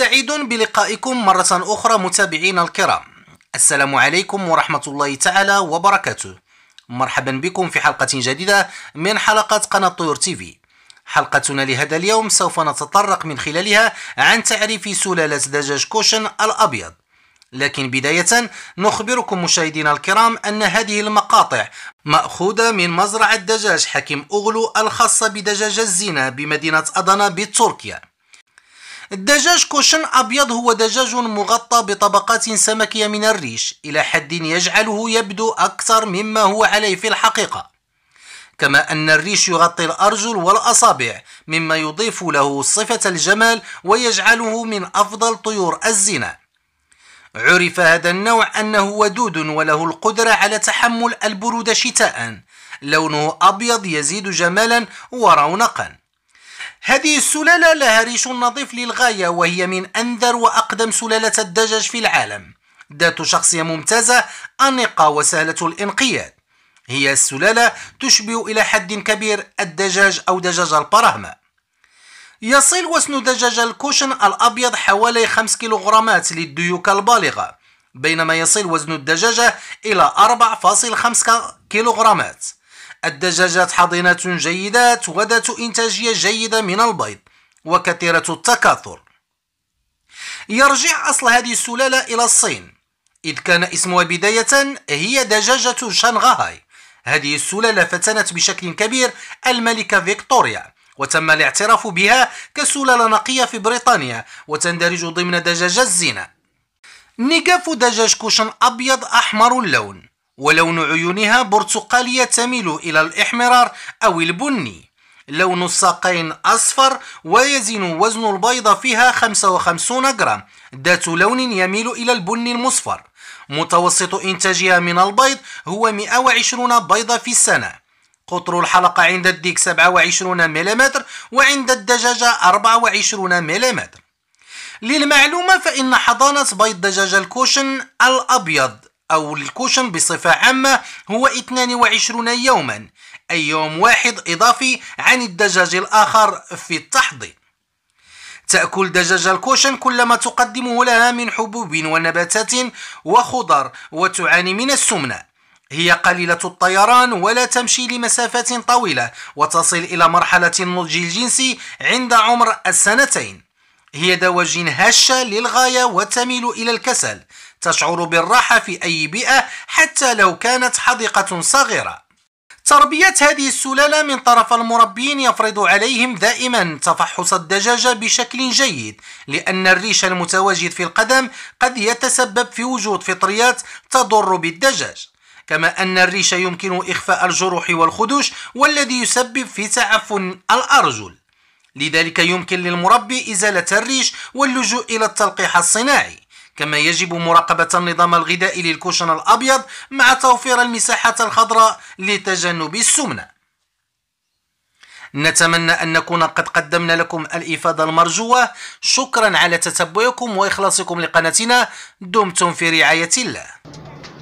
سعيد بلقائكم مرة أخرى متابعينا الكرام السلام عليكم ورحمة الله تعالى وبركاته مرحبا بكم في حلقة جديدة من حلقات قناة طيور تيفي حلقتنا لهذا اليوم سوف نتطرق من خلالها عن تعريف سلالة دجاج كوشن الأبيض لكن بداية نخبركم مشاهدينا الكرام أن هذه المقاطع مأخوذة من مزرعة دجاج حكيم أغلو الخاصة بدجاج الزينة بمدينة أدنا بتركيا الدجاج كوشن أبيض هو دجاج مغطى بطبقات سمكية من الريش إلى حد يجعله يبدو أكثر مما هو عليه في الحقيقة كما أن الريش يغطي الأرجل والأصابع مما يضيف له صفة الجمال ويجعله من أفضل طيور الزنا عرف هذا النوع أنه ودود وله القدرة على تحمل البرودة شتاءً لونه أبيض يزيد جمالا ورونقا هذه السلالة لها ريش نظيف للغاية وهي من أنذر وأقدم سلالة الدجاج في العالم ذات شخصية ممتازة أنيقة وسهلة الانقياد هي السلالة تشبه إلى حد كبير الدجاج أو دجاج البراهمة يصل وزن دجاج الكوشن الأبيض حوالي 5 كيلوغرامات للديوك البالغة بينما يصل وزن الدجاجة إلى 4.5 كيلوغرامات الدجاجات حظينة جيدة وذات إنتاجية جيدة من البيض وكثيرة التكاثر يرجع أصل هذه السلالة إلى الصين إذ كان اسمها بداية هي دجاجة شنغهاي هذه السلالة فتنت بشكل كبير الملكة فيكتوريا وتم الاعتراف بها كسلالة نقية في بريطانيا وتندرج ضمن دجاج الزينة نقاف دجاج كوشن أبيض أحمر اللون ولون عيونها برتقالية تميل إلى الإحمرار أو البني لون الساقين أصفر ويزن وزن البيضة فيها 55 جرام ذات لون يميل إلى البني المصفر متوسط إنتاجها من البيض هو 120 بيضة في السنة قطر الحلقة عند الديك 27 ملم وعند الدجاجة 24 ملم للمعلومة فإن حضانة بيض دجاج الكوشن الأبيض أو الكوشن بصفة عامة هو 22 يوما أي يوم واحد إضافي عن الدجاج الآخر في التحضير تأكل دجاج الكوشن كل ما تقدمه لها من حبوب ونباتات وخضر وتعاني من السمنة هي قليلة الطيران ولا تمشي لمسافات طويلة وتصل إلى مرحلة النضج الجنسي عند عمر السنتين هي دواجن هشة للغاية وتميل إلى الكسل تشعر بالراحة في أي بيئة حتى لو كانت حديقة صغيرة تربية هذه السلالة من طرف المربين يفرض عليهم دائما تفحص الدجاجة بشكل جيد لأن الريش المتواجد في القدم قد يتسبب في وجود فطريات تضر بالدجاج كما أن الريش يمكن إخفاء الجروح والخدوش والذي يسبب في تعفن الأرجل لذلك يمكن للمربي إزالة الريش واللجوء إلى التلقيح الصناعي كما يجب مراقبة النظام الغذائي للكوشن الأبيض مع توفير المساحات الخضراء لتجنب السمنة نتمنى أن نكون قد قدمنا لكم الإفادة المرجوة شكرا على تتبعكم وإخلاصكم لقناتنا دمتم في رعاية الله